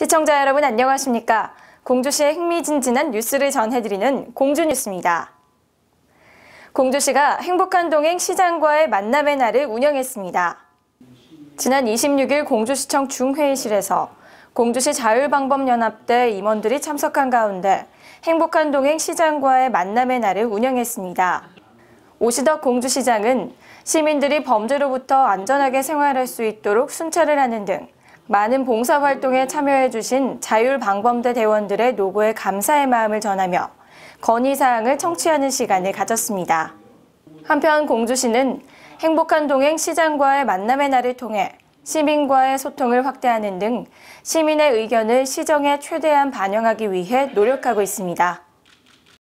시청자 여러분 안녕하십니까? 공주시의 흥미진진한 뉴스를 전해드리는 공주뉴스입니다. 공주시가 행복한 동행 시장과의 만남의 날을 운영했습니다. 지난 26일 공주시청 중회의실에서 공주시 자율방법연합대 임원들이 참석한 가운데 행복한 동행 시장과의 만남의 날을 운영했습니다. 오시덕 공주시장은 시민들이 범죄로부터 안전하게 생활할 수 있도록 순찰을 하는 등 많은 봉사활동에 참여해주신 자율방범대 대원들의 노고에 감사의 마음을 전하며 건의사항을 청취하는 시간을 가졌습니다. 한편 공주시는 행복한 동행 시장과의 만남의 날을 통해 시민과의 소통을 확대하는 등 시민의 의견을 시정에 최대한 반영하기 위해 노력하고 있습니다.